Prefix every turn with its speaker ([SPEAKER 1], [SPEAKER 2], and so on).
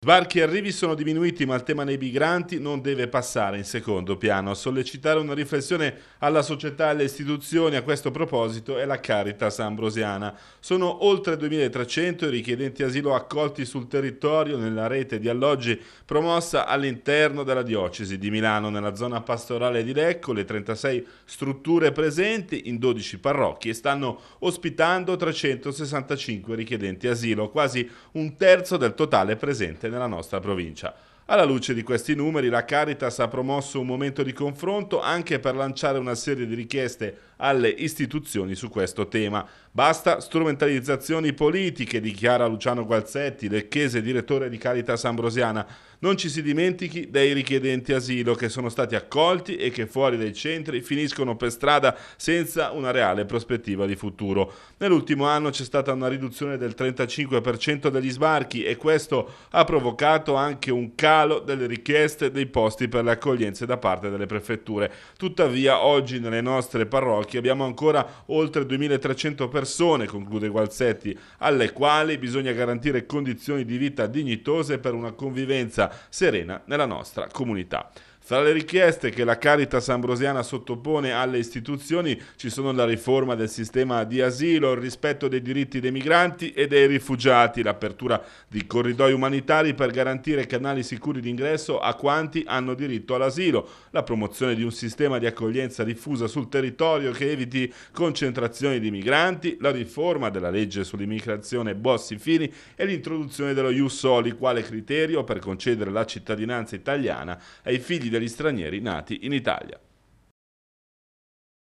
[SPEAKER 1] Sbarchi e arrivi sono diminuiti ma il tema dei migranti non deve passare in secondo piano. A sollecitare una riflessione alla società e alle istituzioni a questo proposito è la Caritas Ambrosiana. Sono oltre 2.300 i richiedenti asilo accolti sul territorio nella rete di alloggi promossa all'interno della diocesi di Milano nella zona pastorale di Lecco, le 36 strutture presenti in 12 parrocchie stanno ospitando 365 richiedenti asilo, quasi un terzo del totale presente nella nostra provincia. Alla luce di questi numeri, la Caritas ha promosso un momento di confronto anche per lanciare una serie di richieste alle istituzioni su questo tema. Basta strumentalizzazioni politiche, dichiara Luciano Gualzetti, lecchese direttore di Caritas Ambrosiana. Non ci si dimentichi dei richiedenti asilo che sono stati accolti e che fuori dai centri finiscono per strada senza una reale prospettiva di futuro. Nell'ultimo anno c'è stata una riduzione del 35% degli sbarchi e questo ha provocato anche un calo calo delle richieste dei posti per le accoglienze da parte delle prefetture. Tuttavia oggi nelle nostre parrocchie abbiamo ancora oltre 2300 persone, conclude Gualzetti, alle quali bisogna garantire condizioni di vita dignitose per una convivenza serena nella nostra comunità. Fra le richieste che la Caritas Ambrosiana sottopone alle istituzioni ci sono la riforma del sistema di asilo, il rispetto dei diritti dei migranti e dei rifugiati, l'apertura di corridoi umanitari per garantire canali sicuri di ingresso a quanti hanno diritto all'asilo, la promozione di un sistema di accoglienza diffusa sul territorio che eviti concentrazioni di migranti, la riforma della legge sull'immigrazione Bossi-Fini e l'introduzione dello Ius Soli quale criterio per concedere la cittadinanza italiana ai figli degli stranieri nati in Italia.